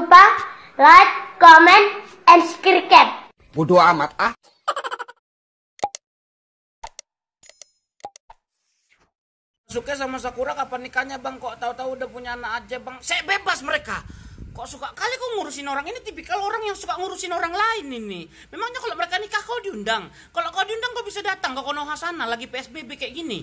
lupa like, comment, and subscribe. Bodoh amat ah. Suka sama Sakura kapan nikahnya bang? Kok tahu-tahu udah punya anak aja bang? Saya bebas mereka. Kok suka kali kok ngurusin orang ini tipikal orang yang suka ngurusin orang lain ini. Memangnya kalau mereka nikah kau diundang. Kalau kau diundang kau bisa datang ke Konoha sana lagi PSBB kayak gini.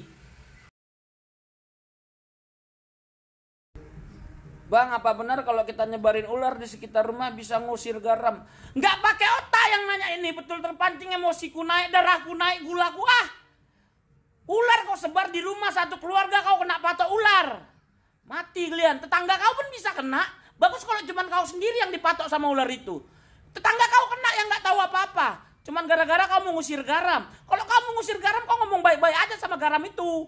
Bang, apa benar kalau kita nyebarin ular di sekitar rumah bisa ngusir garam? Nggak pakai otak yang nanya ini, betul terpancing emosiku naik, darahku naik, gulaku ah. Ular kau sebar di rumah satu keluarga kau kena patok ular. Mati kalian, tetangga kau pun bisa kena. Bagus kalau cuma kau sendiri yang dipatok sama ular itu. Tetangga kau kena yang nggak tahu apa-apa. Cuman gara-gara kamu ngusir garam. Kalau kamu ngusir garam, kau ngomong baik-baik aja sama garam itu.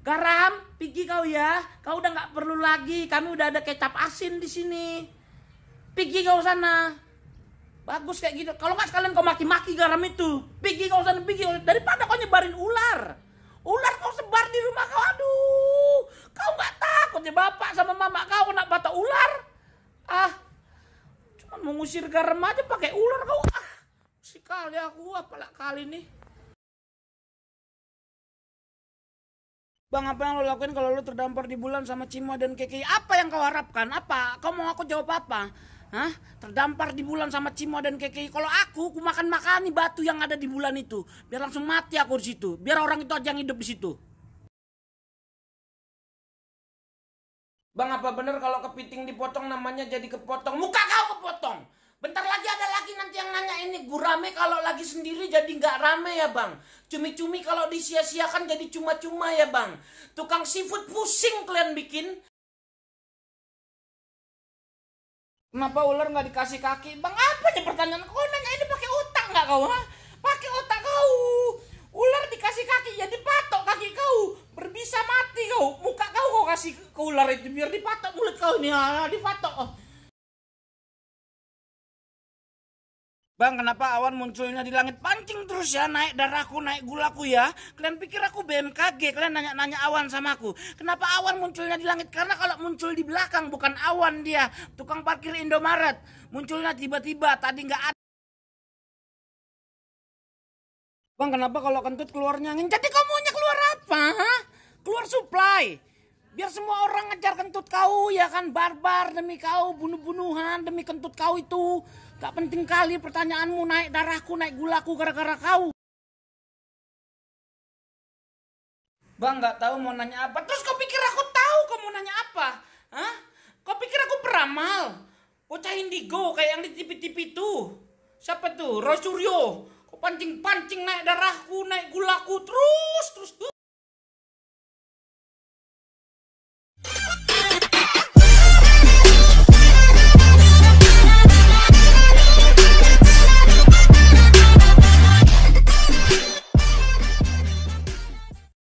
Garam, pigi kau ya. Kau udah nggak perlu lagi. Kami udah ada kecap asin di sini. Pigi kau sana. Bagus kayak gitu. Kalau nggak sekalian kau maki-maki garam itu. Pigi kau sana, pergi. Daripada kau nyebarin ular. Ular kau sebar di rumah kau. Aduh, kau nggak takut ya bapak sama mama kau nak bata ular. Ah, cuman mengusir garam aja pakai ular kau. Ah, sekali ya aku apalah kali nih. Bang apa yang lo lakuin kalau lo terdampar di bulan sama Cimo dan Keke? Apa yang kau harapkan? Apa? Kau mau aku jawab apa? Hah? Terdampar di bulan sama Cimo dan Keke. Kalau aku, aku makan makani batu yang ada di bulan itu. Biar langsung mati aku di situ. Biar orang itu aja yang hidup di situ. Bang apa bener kalau kepiting dipotong namanya jadi kepotong? Muka kau kepotong. Bentar yang nanya ini gurame kalau lagi sendiri jadi nggak rame ya bang. Cumi-cumi kalau disia-siakan jadi cuma-cuma ya bang. Tukang seafood pusing kalian bikin. Kenapa ular nggak dikasih kaki? Bang apa aja pertanyaan? Kau nanya ini pakai otak nggak kau? Ha? Pakai otak kau. Ular dikasih kaki jadi ya patok kaki kau. Berbisa mati kau. Muka kau kau kasih ke ular itu biar dipatok mulut kau ini. ha dipatok. Oh. Bang, kenapa awan munculnya di langit? Pancing terus ya, naik darahku, naik gulaku ya. Kalian pikir aku BMKG, kalian nanya-nanya awan sama aku. Kenapa awan munculnya di langit? Karena kalau muncul di belakang, bukan awan dia. Tukang parkir Indomaret. Munculnya tiba-tiba, tadi nggak ada. Bang, kenapa kalau kentut keluarnya angin? Jadi kamu keluar apa? Ha? Keluar supply. Biar semua orang ngejar kentut kau ya kan barbar demi kau bunuh-bunuhan demi kentut kau itu. Gak penting kali pertanyaanmu naik darahku naik gulaku gara-gara kau. Bang gak tahu mau nanya apa. Terus kau pikir aku tahu kau mau nanya apa? Hah? Kau pikir aku peramal? Bocah indigo kayak yang di TV-TV itu. Siapa tuh? Roy Suryo. Kau pancing-pancing naik darahku, naik gulaku terus terus tuh.